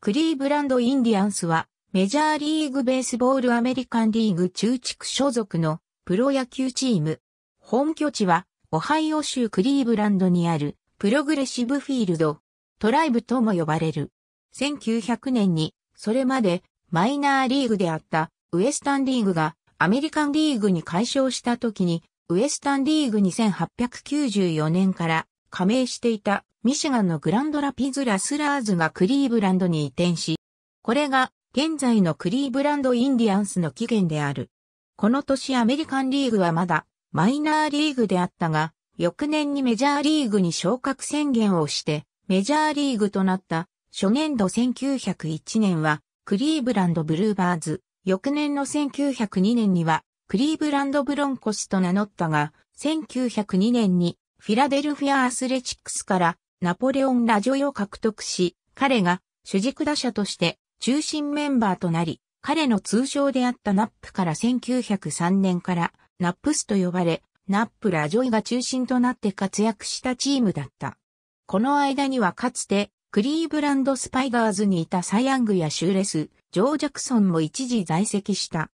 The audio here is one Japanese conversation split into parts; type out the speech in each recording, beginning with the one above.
クリーブランド・インディアンスは、メジャーリーグベースボールアメリカンリーグ中地区所属のプロ野球チーム。本拠地は、オハイオ州クリーブランドにあるプログレッシブフィールド、トライブとも呼ばれる。1900年に、それまでマイナーリーグであったウエスタンリーグがアメリカンリーグに改称した時に、ウエスタンリーグ2 8 9 4年から加盟していたミシガンのグランドラピズラスラーズがクリーブランドに移転し、これが現在のクリーブランドインディアンスの起源である。この年アメリカンリーグはまだマイナーリーグであったが、翌年にメジャーリーグに昇格宣言をして、メジャーリーグとなった初年度1901年はクリーブランドブルーバーズ、翌年の1902年にはクリーブランドブロンコスと名乗ったが、1902年にフィラデルフィア・アスレチックスからナポレオン・ラジョイを獲得し、彼が主軸打者として中心メンバーとなり、彼の通称であったナップから1903年からナップスと呼ばれ、ナップラジョイが中心となって活躍したチームだった。この間にはかつてクリーブランドスパイガーズにいたサイヤングやシューレス、ジョー・ジャクソンも一時在籍した。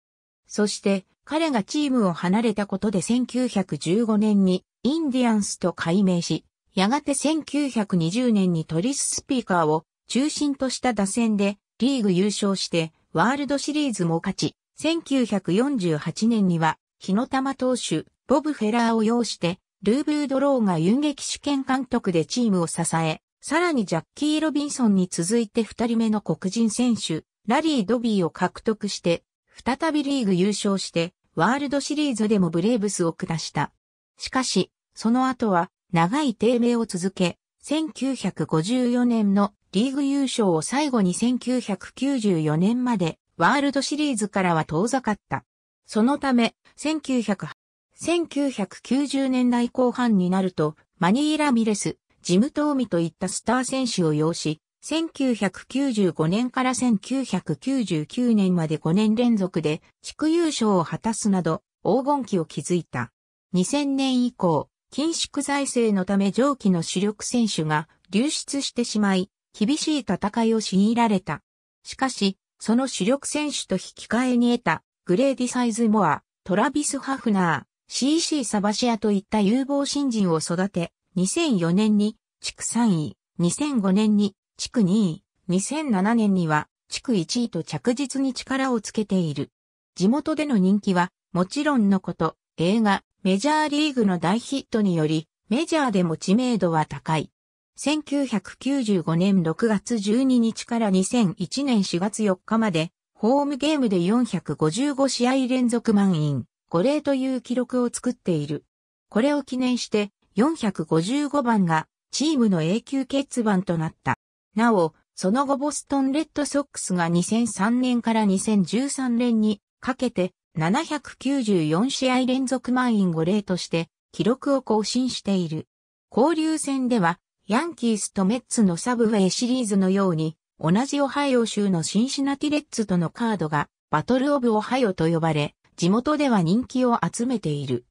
そして彼がチームを離れたことで1915年にインディアンスと改名し、やがて1920年にトリススピーカーを中心とした打線でリーグ優勝してワールドシリーズも勝ち、1948年には日の玉投手ボブ・フェラーを擁してルーブードローが遊撃主権監督でチームを支え、さらにジャッキー・ロビンソンに続いて二人目の黒人選手、ラリー・ドビーを獲得して、再びリーグ優勝して、ワールドシリーズでもブレーブスを下した。しかし、その後は長い低迷を続け、1954年のリーグ優勝を最後に1994年までワールドシリーズからは遠ざかった。そのため、1990年代後半になると、マニーラ・ミレス、ジム・トーミといったスター選手を擁し、1995年から1999年まで5年連続で地区優勝を果たすなど黄金期を築いた。2000年以降、緊縮財政のため上記の主力選手が流出してしまい、厳しい戦いを強いられた。しかし、その主力選手と引き換えに得た、グレーディ・サイズ・モア、トラビス・ハフナー、CC サバシアといった有望新人を育て、2004年に地区3位、2005年に地区2位、2007年には地区1位と着実に力をつけている。地元での人気は、もちろんのこと、映画、メジャーリーグの大ヒットにより、メジャーでも知名度は高い。1995年6月12日から2001年4月4日まで、ホームゲームで455試合連続満員、5例という記録を作っている。これを記念して、455番がチームの永久欠番となった。なお、その後ボストンレッドソックスが2003年から2013年にかけて794試合連続満員5例として記録を更新している。交流戦では、ヤンキースとメッツのサブウェイシリーズのように、同じオハイオ州のシンシナティレッツとのカードが、バトルオブオハイオと呼ばれ、地元では人気を集めている。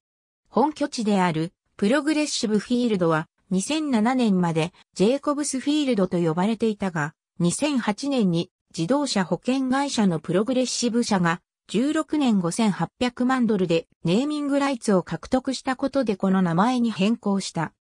本拠地である、プログレッシブフィールドは、2007年までジェイコブスフィールドと呼ばれていたが、2008年に自動車保険会社のプログレッシブ社が16年5800万ドルでネーミングライツを獲得したことでこの名前に変更した。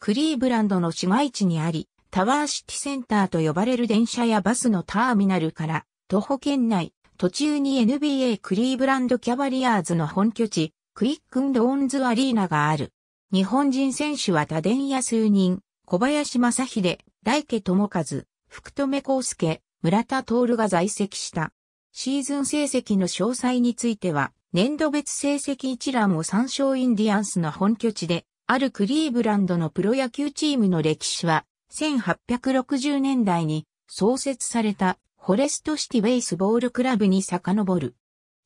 クリーブランドの市街地にあり、タワーシティセンターと呼ばれる電車やバスのターミナルから徒歩圏内、途中に NBA クリーブランドキャバリアーズの本拠地、クイックンドーンズアリーナがある。日本人選手は多電や数人、小林正秀、大家智和、福留康介、村田徹が在籍した。シーズン成績の詳細については、年度別成績一覧を参照インディアンスの本拠地で、あるクリーブランドのプロ野球チームの歴史は、1860年代に創設されたフォレストシティベースボールクラブに遡る。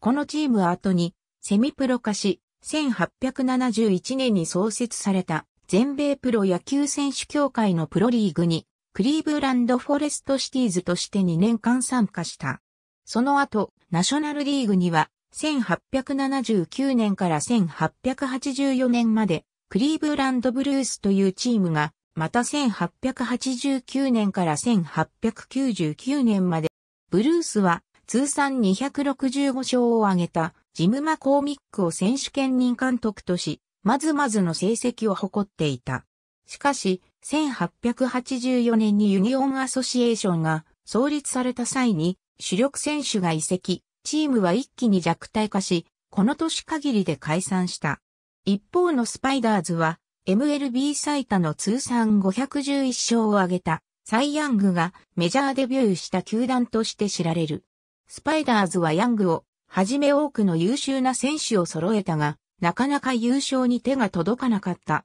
このチームは後にセミプロ化し、1871年に創設された全米プロ野球選手協会のプロリーグにクリーブランドフォレストシティーズとして2年間参加した。その後、ナショナルリーグには、1879年から1884年まで、クリーブランドブルースというチームが、また1889年から1899年まで、ブルースは通算265勝を挙げたジム・マコーミックを選手権人監督とし、まずまずの成績を誇っていた。しかし、1884年にユニオンアソシエーションが創立された際に、主力選手が移籍、チームは一気に弱体化し、この年限りで解散した。一方のスパイダーズは、MLB 最多の通算511勝を挙げた、サイ・ヤングがメジャーデビューした球団として知られる。スパイダーズはヤングを、はじめ多くの優秀な選手を揃えたが、なかなか優勝に手が届かなかった。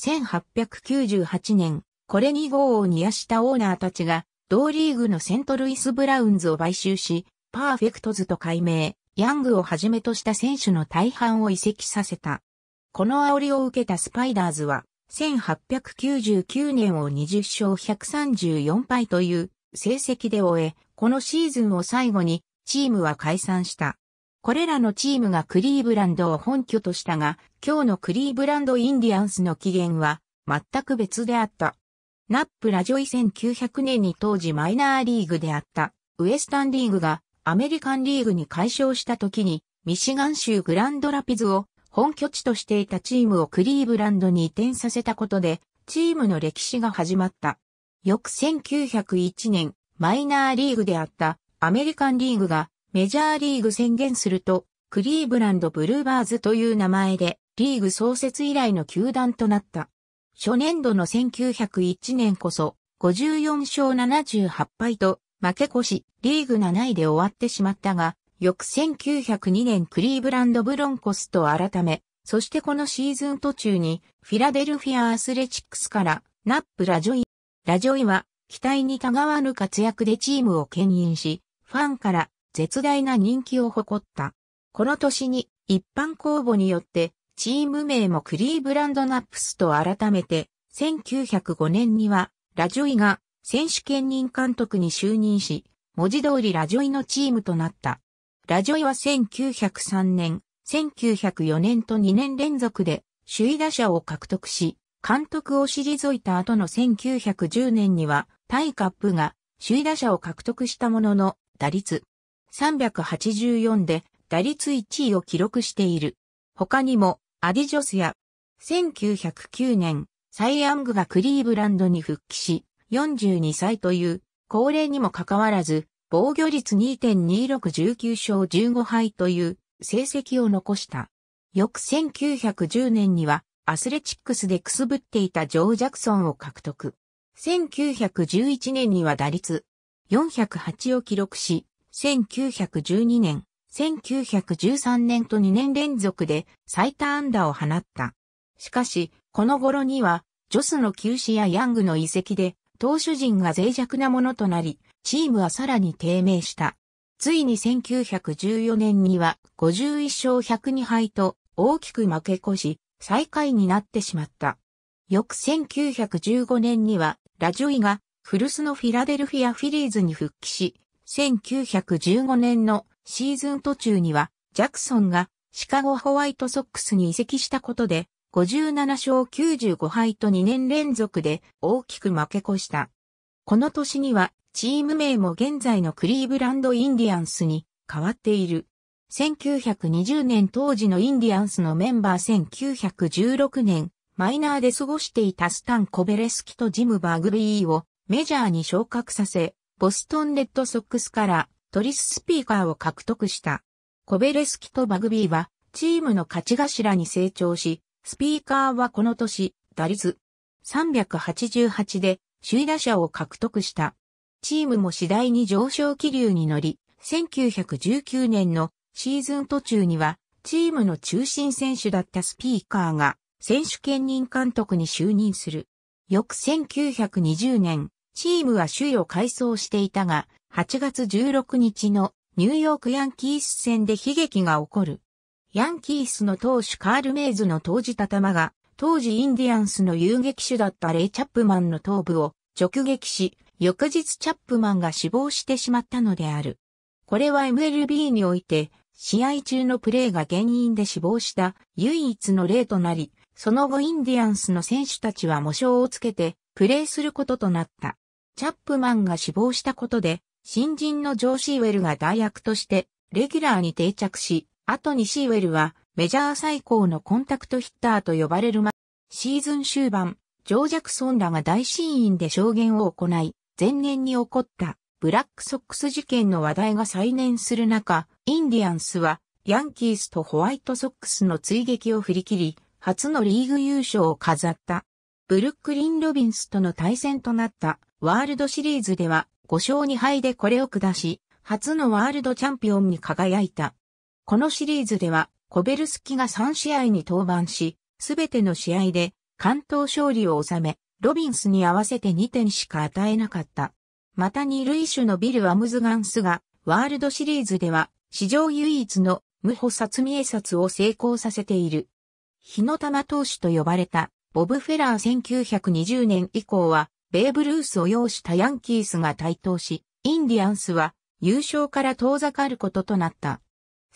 1898年、これに号を煮やしたオーナーたちが同リーグのセントルイス・ブラウンズを買収し、パーフェクトズと改名、ヤングをはじめとした選手の大半を移籍させた。この煽りを受けたスパイダーズは、1899年を20勝134敗という成績で終え、このシーズンを最後にチームは解散した。これらのチームがクリーブランドを本拠としたが、今日のクリーブランドインディアンスの起源は全く別であった。ナップラジョイ1900年に当時マイナーリーグであったウエスタンリーグがアメリカンリーグに解消した時にミシガン州グランドラピズを本拠地としていたチームをクリーブランドに移転させたことでチームの歴史が始まった。翌1901年マイナーリーグであったアメリカンリーグがメジャーリーグ宣言するとクリーブランドブルーバーズという名前でリーグ創設以来の球団となった。初年度の1901年こそ、54勝78敗と負け越し、リーグ7位で終わってしまったが、翌1902年クリーブランドブロンコスと改め、そしてこのシーズン途中にフィラデルフィアアスレチックスからナップラジョイ。ラジョイは期待にたがわぬ活躍でチームを牽引し、ファンから絶大な人気を誇った。この年に一般公募によってチーム名もクリーブランドナップスと改めて、1905年には、ラジョイが選手兼任監督に就任し、文字通りラジョイのチームとなった。ラジョイは1903年、1904年と2年連続で首位打者を獲得し、監督を退いた後の1910年には、タイカップが首位打者を獲得したものの、打率384で打率1位を記録している。他にもアディジョスや、1909年、サイアングがクリーブランドに復帰し、42歳という、高齢にもかかわらず、防御率2.2619勝15敗という成績を残した。翌1910年にはアスレチックスでくすぶっていたジョー・ジャクソンを獲得。1911年には打率408を記録し、1912年1913年と2年連続で最多安打を放った。しかし、この頃には、ジョスの休止やヤングの遺跡で、投手陣が脆弱なものとなり、チームはさらに低迷した。ついに1914年には51勝102敗と大きく負け越し、最下位になってしまった。翌1915年には、ラジョイが古巣のフィラデルフィアフィリーズに復帰し、1915年のシーズン途中には、ジャクソンがシカゴホワイトソックスに移籍したことで、57勝95敗と2年連続で大きく負け越した。この年には、チーム名も現在のクリーブランド・インディアンスに変わっている。1920年当時のインディアンスのメンバー1916年、マイナーで過ごしていたスタン・コベレスキとジム・バーグビーをメジャーに昇格させ、ボストン・レッドソックスからトリススピーカーを獲得した。コベレスキとバグビーは、チームの勝ち頭に成長し、スピーカーはこの年、打率388で首位打者を獲得した。チームも次第に上昇気流に乗り、1919年のシーズン途中には、チームの中心選手だったスピーカーが、選手兼任監督に就任する。翌1920年、チームは首位を改装していたが、8月16日のニューヨークヤンキース戦で悲劇が起こる。ヤンキースの投手カール・メイズの投じた球が、当時インディアンスの遊撃手だったレイ・チャップマンの頭部を直撃し、翌日チャップマンが死亡してしまったのである。これは MLB において、試合中のプレーが原因で死亡した唯一の例となり、その後インディアンスの選手たちは模章をつけてプレーすることとなった。チャップマンが死亡したことで、新人のジョー・シーウェルが代役として、レギュラーに定着し、後にシーウェルは、メジャー最高のコンタクトヒッターと呼ばれるま、シーズン終盤、ジョー・ジャクソンらが大シーンで証言を行い、前年に起こったブラックソックス事件の話題が再燃する中、インディアンスはヤンキースとホワイトソックスの追撃を振り切り、初のリーグ優勝を飾った。ブルックリン・ロビンスとの対戦となったワールドシリーズでは5勝2敗でこれを下し、初のワールドチャンピオンに輝いた。このシリーズでは、コベルスキが3試合に登板し、すべての試合で関東勝利を収め、ロビンスに合わせて2点しか与えなかった。また二塁手のビル・アムズガンスが、ワールドシリーズでは、史上唯一の無補殺見え殺を成功させている。日の玉投手と呼ばれた、ボブ・フェラー1920年以降は、ベーブ・ルースを擁したヤンキースが台頭し、インディアンスは優勝から遠ざかることとなった。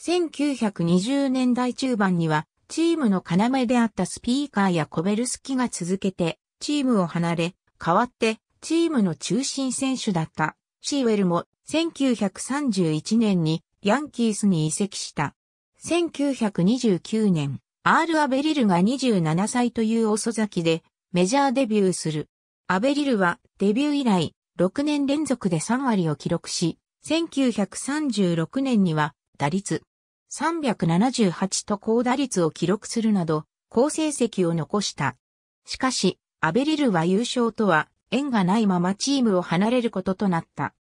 1920年代中盤には、チームの要であったスピーカーやコベルスキが続けて、チームを離れ、代わって、チームの中心選手だった、シーウェルも、1931年に、ヤンキースに移籍した。1929年、アール・アベリルが27歳という遅咲きで、メジャーデビューする。アベリルはデビュー以来6年連続で3割を記録し、1936年には打率378と高打率を記録するなど、好成績を残した。しかし、アベリルは優勝とは縁がないままチームを離れることとなった。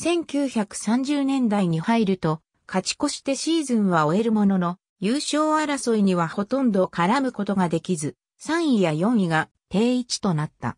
1930年代に入ると、勝ち越してシーズンは終えるものの、優勝争いにはほとんど絡むことができず、3位や4位が定位置となった。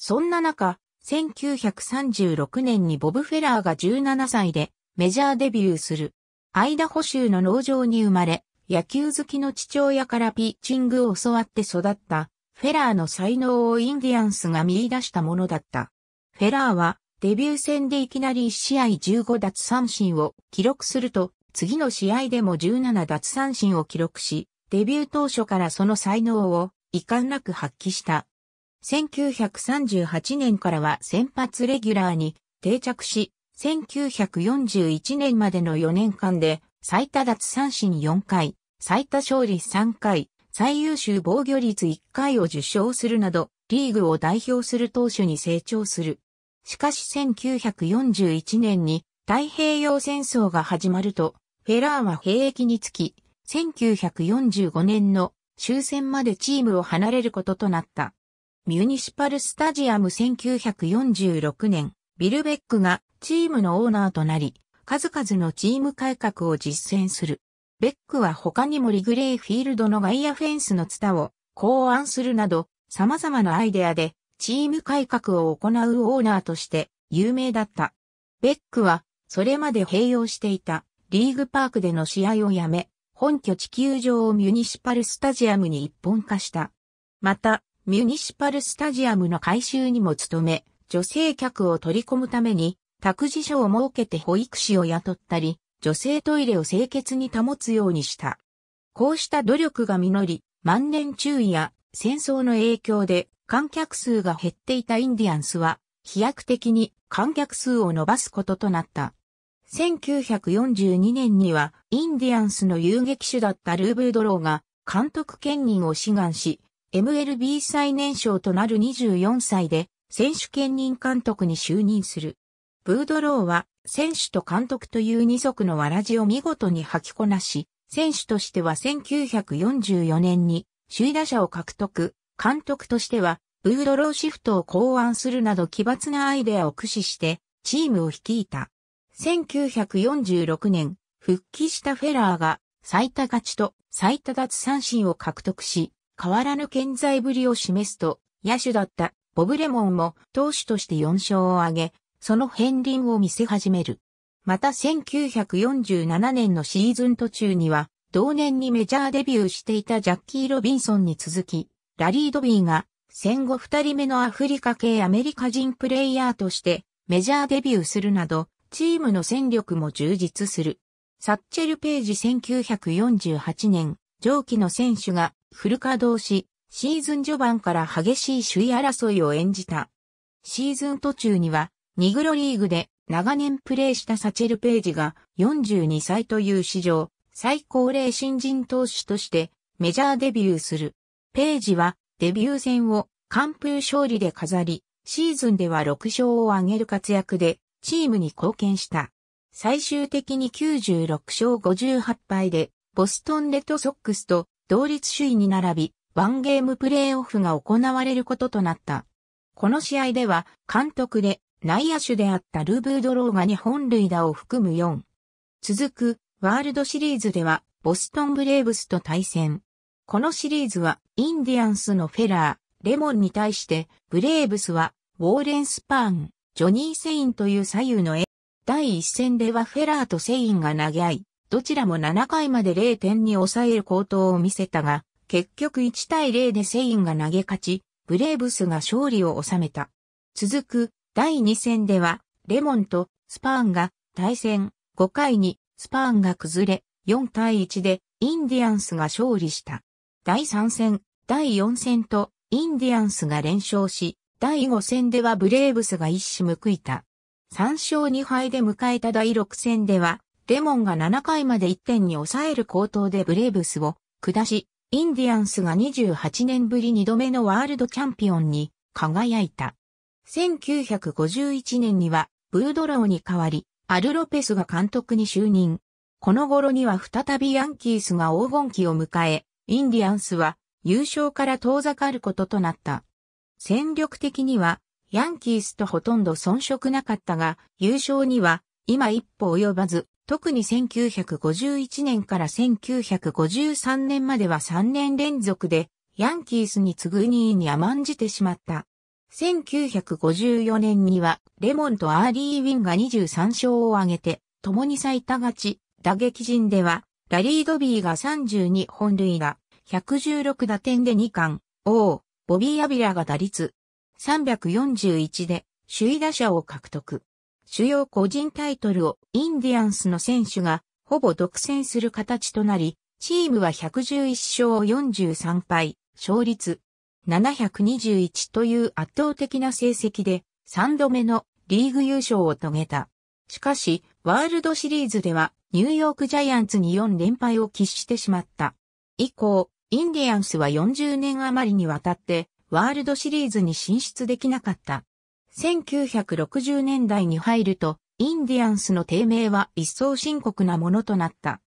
そんな中、1936年にボブ・フェラーが17歳でメジャーデビューする。アイダホ州の農場に生まれ、野球好きの父親からピッチングを教わって育った、フェラーの才能をインディアンスが見出したものだった。フェラーはデビュー戦でいきなり1試合15奪三振を記録すると、次の試合でも17奪三振を記録し、デビュー当初からその才能を遺憾なく発揮した。1938年からは先発レギュラーに定着し、1941年までの4年間で最多奪三振4回、最多勝利3回、最優秀防御率1回を受賞するなど、リーグを代表する投手に成長する。しかし1941年に太平洋戦争が始まると、フェラーは兵役につき、1945年の終戦までチームを離れることとなった。ミュニシパルスタジアム1946年、ビルベックがチームのオーナーとなり、数々のチーム改革を実践する。ベックは他にもリグレイフィールドの外野フェンスのツタを考案するなど、様々なアイデアでチーム改革を行うオーナーとして有名だった。ベックは、それまで併用していたリーグパークでの試合をやめ、本拠地球場をミュニシパルスタジアムに一本化した。また、ミュニシパルスタジアムの改修にも努め、女性客を取り込むために、託児所を設けて保育士を雇ったり、女性トイレを清潔に保つようにした。こうした努力が実り、万年注意や戦争の影響で観客数が減っていたインディアンスは、飛躍的に観客数を伸ばすこととなった。1942年には、インディアンスの遊撃手だったルーブードローが、監督兼任を志願し、MLB 最年少となる24歳で選手兼任監督に就任する。ブードローは選手と監督という二足のわらじを見事に履きこなし、選手としては1944年に首位打者を獲得、監督としてはブードローシフトを考案するなど奇抜なアイデアを駆使してチームを率いた。1946年、復帰したフェラーが最多勝ちと最多奪三振を獲得し、変わらぬ健在ぶりを示すと、野手だったボブレモンも投手として4勝を挙げ、その片鱗を見せ始める。また1947年のシーズン途中には、同年にメジャーデビューしていたジャッキー・ロビンソンに続き、ラリー・ドビーが戦後二人目のアフリカ系アメリカ人プレイヤーとしてメジャーデビューするなど、チームの戦力も充実する。サッチェル・ページ1948年、上記の選手が古稼働し、シーズン序盤から激しい首位争いを演じた。シーズン途中には、ニグロリーグで長年プレーしたサチェル・ペイジが42歳という史上最高齢新人投手としてメジャーデビューする。ペイジはデビュー戦を完封勝利で飾り、シーズンでは6勝を挙げる活躍でチームに貢献した。最終的に96勝58敗でボストンレッドソックスと同率首位に並び、ワンゲームプレーオフが行われることとなった。この試合では、監督で内野手であったルブードローが2本塁打を含む4。続く、ワールドシリーズでは、ボストンブレーブスと対戦。このシリーズは、インディアンスのフェラー、レモンに対して、ブレーブスは、ウォーレン・スパーン、ジョニー・セインという左右の絵。第1戦ではフェラーとセインが投げ合い、どちらも7回まで0点に抑える好投を見せたが、結局1対0でセインが投げ勝ち、ブレーブスが勝利を収めた。続く第2戦では、レモンとスパーンが対戦、5回にスパーンが崩れ、4対1でインディアンスが勝利した。第3戦、第4戦とインディアンスが連勝し、第5戦ではブレーブスが一矢報いた。3勝2敗で迎えた第6戦では、レモンが7回まで1点に抑える高投でブレーブスを下し、インディアンスが28年ぶり2度目のワールドチャンピオンに輝いた。1951年にはブードローに代わり、アル・ロペスが監督に就任。この頃には再びヤンキースが黄金期を迎え、インディアンスは優勝から遠ざかることとなった。戦力的にはヤンキースとほとんど遜色なかったが、優勝には今一歩及ばず、特に1951年から1953年までは3年連続でヤンキースに次ぐ2位に甘んじてしまった。1954年にはレモンとアーリー・ウィンが23勝を挙げて共に最多勝ち、打撃陣ではラリー・ドビーが32本塁打、116打点で2冠、王、ボビー・アビラが打率341で首位打者を獲得。主要個人タイトルをインディアンスの選手がほぼ独占する形となり、チームは111勝43敗、勝率721という圧倒的な成績で3度目のリーグ優勝を遂げた。しかし、ワールドシリーズではニューヨークジャイアンツに4連敗を喫してしまった。以降、インディアンスは40年余りにわたってワールドシリーズに進出できなかった。1960年代に入ると、インディアンスの低迷は一層深刻なものとなった。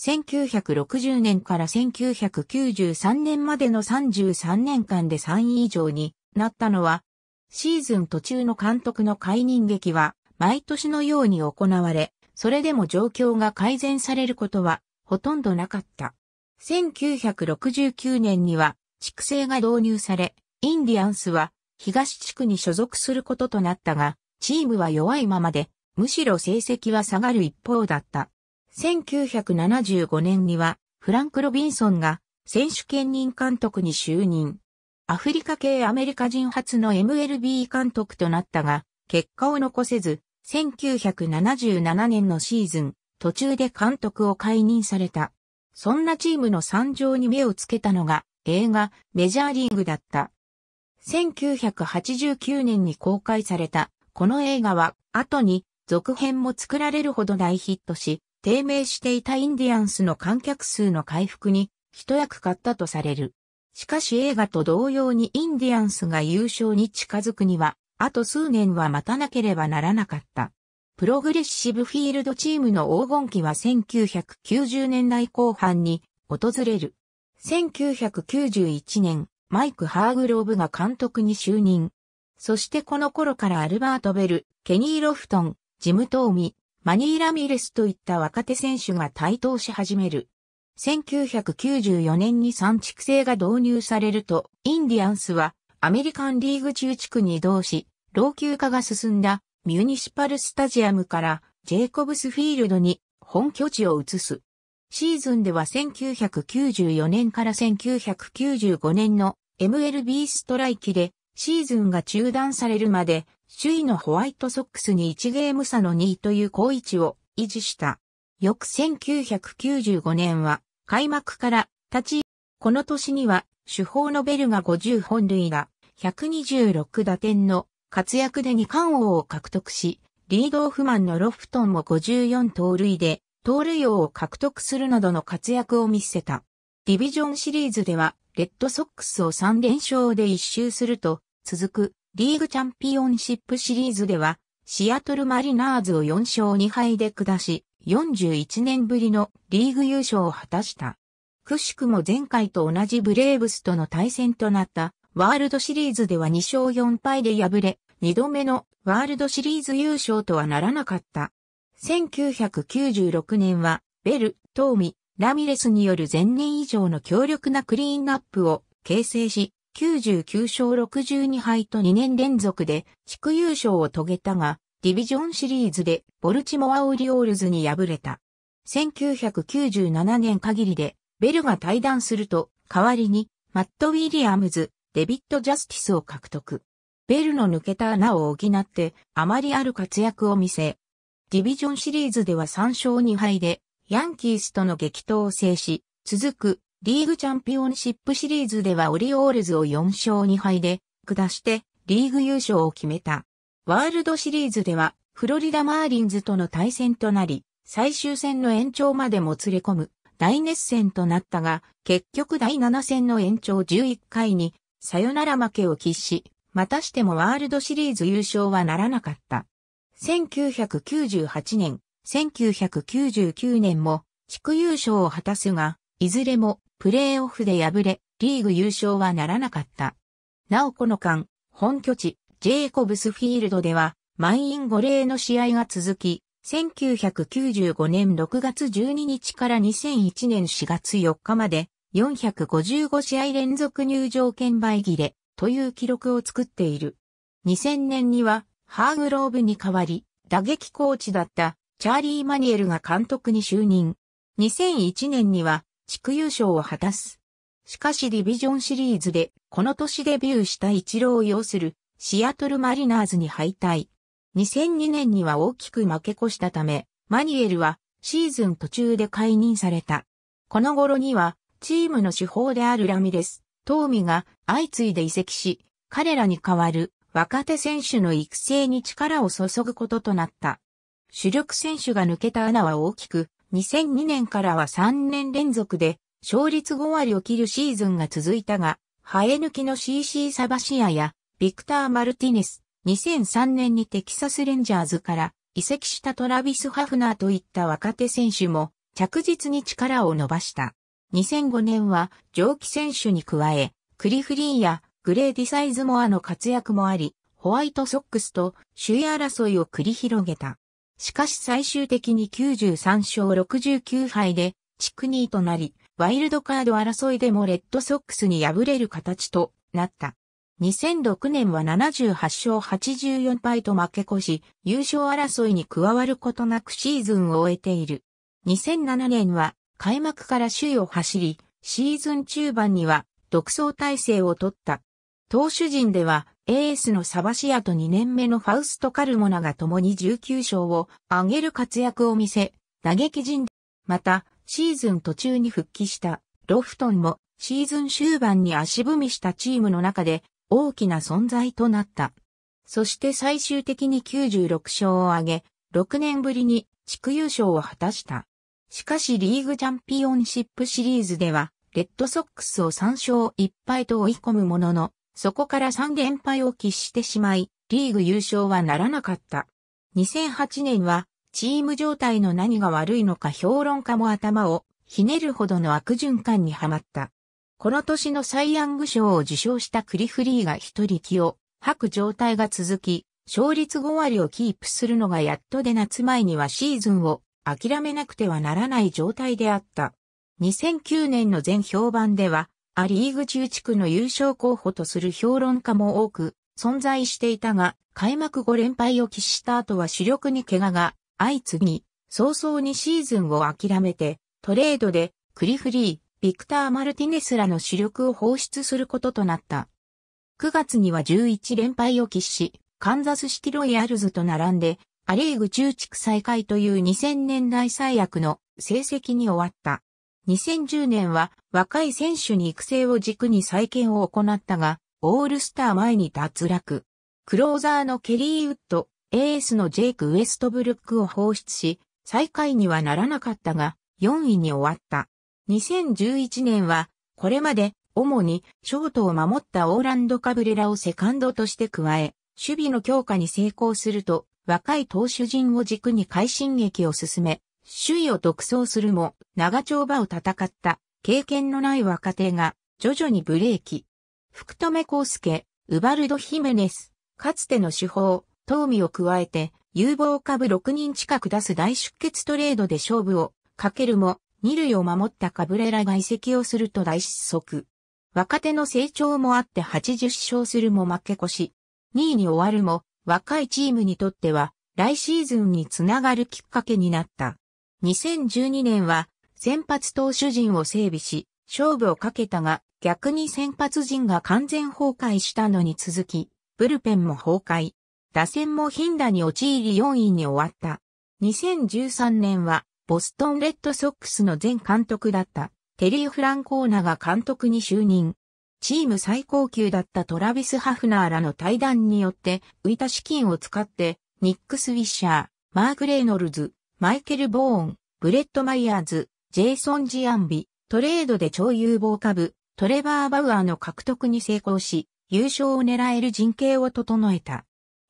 1960年から1993年までの33年間で3位以上になったのは、シーズン途中の監督の解任劇は毎年のように行われ、それでも状況が改善されることはほとんどなかった。1969年には、畜生が導入され、インディアンスは東地区に所属することとなったが、チームは弱いままで、むしろ成績は下がる一方だった。1975年には、フランク・ロビンソンが選手兼任監督に就任。アフリカ系アメリカ人初の MLB 監督となったが、結果を残せず、1977年のシーズン、途中で監督を解任された。そんなチームの惨状に目をつけたのが、映画、メジャーリーグだった。1989年に公開された、この映画は、後に続編も作られるほど大ヒットし、低迷していたインディアンスの観客数の回復に一役買ったとされる。しかし映画と同様にインディアンスが優勝に近づくには、あと数年は待たなければならなかった。プログレッシブフィールドチームの黄金期は1990年代後半に訪れる。1991年、マイク・ハーグローブが監督に就任。そしてこの頃からアルバート・ベル、ケニー・ロフトン、ジム・トーミ、マニー・ラミレスといった若手選手が台頭し始める。1994年に三畜制が導入されると、インディアンスはアメリカンリーグ中地区に移動し、老朽化が進んだミュニシパルスタジアムからジェイコブスフィールドに本拠地を移す。シーズンでは1994年から1995年の MLB ストライキでシーズンが中断されるまで首位のホワイトソックスに1ゲーム差の2位という好位置を維持した。翌1995年は開幕から立ち、この年には主砲のベルが50本塁打、126打点の活躍で二冠王を獲得し、リードオフマンのロフトンも54盗塁で、盗塁王を獲得するなどの活躍を見せた。ディビジョンシリーズでは、レッドソックスを3連勝で一周すると、続くリーグチャンピオンシップシリーズでは、シアトルマリナーズを4勝2敗で下し、41年ぶりのリーグ優勝を果たした。くしくも前回と同じブレーブスとの対戦となったワールドシリーズでは2勝4敗で敗れ、2度目のワールドシリーズ優勝とはならなかった。1996年はベル、トーミ、ラミレスによる前年以上の強力なクリーンアップを形成し、99勝62敗と2年連続で地区優勝を遂げたが、ディビジョンシリーズでボルチモア・オリオールズに敗れた。1997年限りでベルが退団すると、代わりにマット・ウィリアムズ、デビット・ジャスティスを獲得。ベルの抜けた穴を補って、あまりある活躍を見せ、ディビジョンシリーズでは3勝2敗で、ヤンキースとの激闘を制し、続くリーグチャンピオンシップシリーズではオリオールズを4勝2敗で下してリーグ優勝を決めた。ワールドシリーズではフロリダマーリンズとの対戦となり、最終戦の延長までもつれ込む大熱戦となったが、結局第7戦の延長11回にサヨナラ負けを喫し、またしてもワールドシリーズ優勝はならなかった。1998年、1999年も地区優勝を果たすが、いずれもプレーオフで敗れ、リーグ優勝はならなかった。なおこの間、本拠地、ジェイコブスフィールドでは、満員5例の試合が続き、1995年6月12日から2001年4月4日まで、455試合連続入場券売切れという記録を作っている。2000年には、ハーグローブに代わり、打撃コーチだったチャーリー・マニエルが監督に就任。2001年には地区優勝を果たす。しかしディビジョンシリーズでこの年デビューした一郎を要するシアトルマリナーズに敗退。2002年には大きく負け越したため、マニエルはシーズン途中で解任された。この頃にはチームの主砲であるラミレス、トーミが相次いで移籍し、彼らに代わる若手選手の育成に力を注ぐこととなった。主力選手が抜けた穴は大きく、2002年からは3年連続で、勝率5割を切るシーズンが続いたが、生え抜きの CC サバシアや、ビクター・マルティネス、2003年にテキサスレンジャーズから移籍したトラビス・ハフナーといった若手選手も着実に力を伸ばした。2005年は上記選手に加え、クリフリーやグレーディサイズモアの活躍もあり、ホワイトソックスと首位争いを繰り広げた。しかし最終的に93勝69敗で地区2位となり、ワイルドカード争いでもレッドソックスに敗れる形となった。2006年は78勝84敗と負け越し、優勝争いに加わることなくシーズンを終えている。2007年は開幕から首位を走り、シーズン中盤には独走体制を取った。投手陣ではエースのサバシアと2年目のファウスト・カルモナが共に19勝を挙げる活躍を見せ、打撃陣、また、シーズン途中に復帰したロフトンもシーズン終盤に足踏みしたチームの中で大きな存在となった。そして最終的に96勝を挙げ、6年ぶりに地区優勝を果たした。しかしリーグチャンピオンシップシリーズでは、レッドソックスを3勝1敗と追い込むものの、そこから3連敗を喫してしまい、リーグ優勝はならなかった。2008年は、チーム状態の何が悪いのか評論家も頭をひねるほどの悪循環にはまった。この年のサイ・ヤング賞を受賞したクリフリーが一人気を吐く状態が続き、勝率5割をキープするのがやっとで夏前にはシーズンを諦めなくてはならない状態であった。2009年の全評判では、ア・リーグ中地区の優勝候補とする評論家も多く存在していたが、開幕5連敗を喫した後は主力に怪我が相次ぎ、早々にシーズンを諦めて、トレードでクリフリー、ビクター・マルティネスらの主力を放出することとなった。9月には11連敗を喫し、カンザスシティロイヤルズと並んで、アリーグ中地区再開という2000年代最悪の成績に終わった。2010年は若い選手に育成を軸に再建を行ったが、オールスター前に脱落。クローザーのケリー・ウッド、エースのジェイク・ウエストブルックを放出し、最下位にはならなかったが、4位に終わった。2011年は、これまで、主に、ショートを守ったオーランド・カブレラをセカンドとして加え、守備の強化に成功すると、若い投手陣を軸に快進撃を進め、首位を独走するも、長丁場を戦った経験のない若手が徐々にブレーキ。福留康介、ウバルド・ヒメネス、かつての手法、東美を加えて、有望株6人近く出す大出血トレードで勝負をかけるも、二塁を守ったカブレラが移籍をすると大失速。若手の成長もあって80勝するも負け越し。2位に終わるも、若いチームにとっては、来シーズンにつながるきっかけになった。2012年は先発投手陣を整備し、勝負をかけたが、逆に先発陣が完全崩壊したのに続き、ブルペンも崩壊。打線も頻打に陥り4位に終わった。2013年は、ボストンレッドソックスの前監督だった、テリー・フランコーナが監督に就任。チーム最高級だったトラビス・ハフナーらの対談によって、浮いた資金を使って、ニック・スウィッシャー、マーク・レイノルズ、マイケル・ボーン、ブレッド・マイヤーズ、ジェイソン・ジアンビ、トレードで超有望株、トレバー・バウアーの獲得に成功し、優勝を狙える陣形を整えた。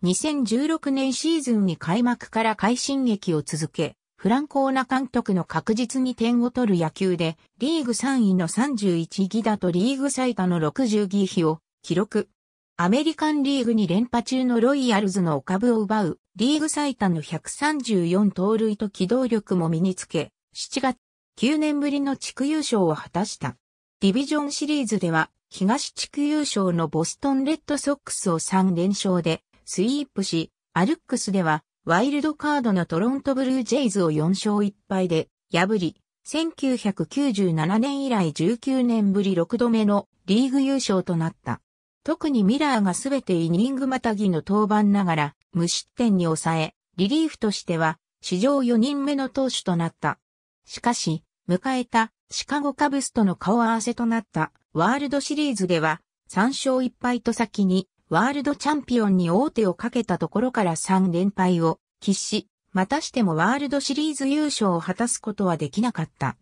2016年シーズンに開幕から快進撃を続け、フランコーナ監督の確実に点を取る野球で、リーグ3位の31ギダとリーグ最多の60ギー比を記録。アメリカンリーグに連覇中のロイヤルズのお株を奪うリーグ最多の134盗塁と機動力も身につけ、7月、9年ぶりの地区優勝を果たした。ディビジョンシリーズでは、東地区優勝のボストンレッドソックスを3連勝で、スイープし、アルックスでは、ワイルドカードのトロントブルージェイズを4勝1敗で、破り、1997年以来19年ぶり6度目のリーグ優勝となった。特にミラーがすべてイニングまたぎの登板ながら無失点に抑え、リリーフとしては史上4人目の投手となった。しかし、迎えたシカゴカブスとの顔合わせとなったワールドシリーズでは3勝1敗と先にワールドチャンピオンに王手をかけたところから3連敗を喫し、またしてもワールドシリーズ優勝を果たすことはできなかった。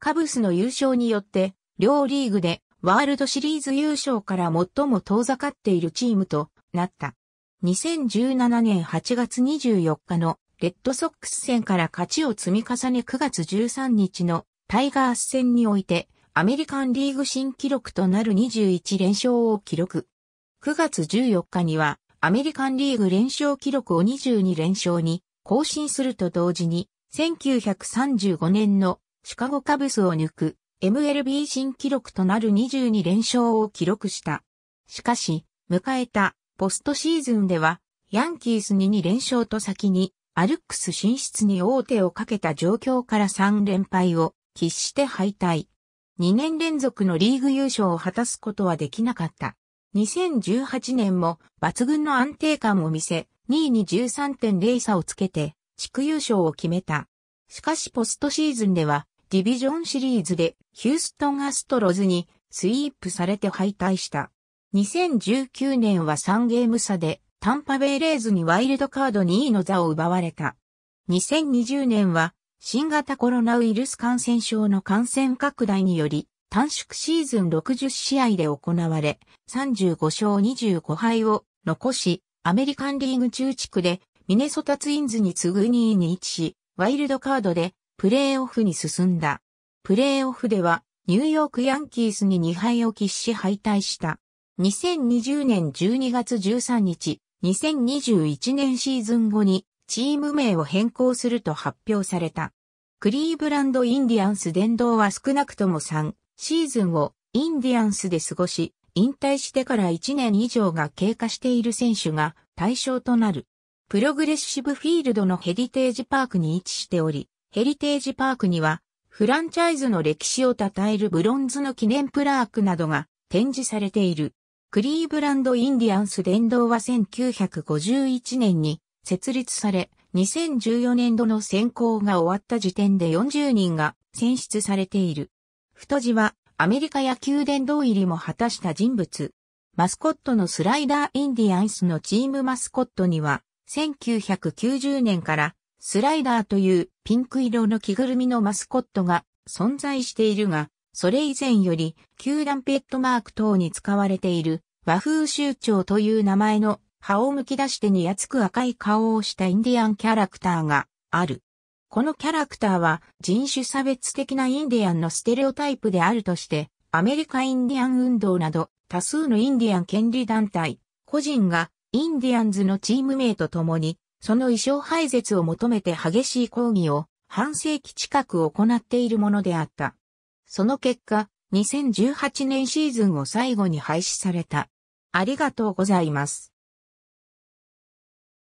カブスの優勝によって、両リーグでワールドシリーズ優勝から最も遠ざかっているチームとなった。2017年8月24日のレッドソックス戦から勝ちを積み重ね9月13日のタイガース戦においてアメリカンリーグ新記録となる21連勝を記録。9月14日にはアメリカンリーグ連勝記録を22連勝に更新すると同時に1935年のシカゴカブスを抜く MLB 新記録となる22連勝を記録した。しかし、迎えたポストシーズンでは、ヤンキースに2連勝と先に、アルックス進出に王手をかけた状況から3連敗を喫して敗退。2年連続のリーグ優勝を果たすことはできなかった。2018年も抜群の安定感を見せ、2位に13.0差をつけて、地区優勝を決めた。しかしポストシーズンでは、ディビジョンシリーズでヒューストンアストロズにスイープされて敗退した。2019年は3ゲーム差でタンパベイレーズにワイルドカード2位の座を奪われた。2020年は新型コロナウイルス感染症の感染拡大により短縮シーズン60試合で行われ35勝25敗を残しアメリカンリーグ中地区でミネソタツインズに次ぐ2位に位置しワイルドカードでプレーオフに進んだ。プレーオフでは、ニューヨークヤンキースに2敗を喫し敗退した。2020年12月13日、2021年シーズン後にチーム名を変更すると発表された。クリーブランド・インディアンス伝道は少なくとも3シーズンをインディアンスで過ごし、引退してから1年以上が経過している選手が対象となる。プログレッシブフィールドのヘリテージパークに位置しており、ヘリテージパークには、フランチャイズの歴史を称えるブロンズの記念プラークなどが展示されている。クリーブランド・インディアンス殿堂は1951年に設立され、2014年度の選考が終わった時点で40人が選出されている。太字はアメリカ野球殿堂入りも果たした人物。マスコットのスライダー・インディアンスのチームマスコットには、1990年からスライダーというピンク色の着ぐるみのマスコットが存在しているが、それ以前より、球団ペットマーク等に使われている、和風州長という名前の、葉をむき出してにやつく赤い顔をしたインディアンキャラクターがある。このキャラクターは人種差別的なインディアンのステレオタイプであるとして、アメリカインディアン運動など多数のインディアン権利団体、個人がインディアンズのチーム名と共にその衣装廃絶を求めて激しい抗議を半世紀近く行っているものであった。その結果、2018年シーズンを最後に廃止された。ありがとうございます。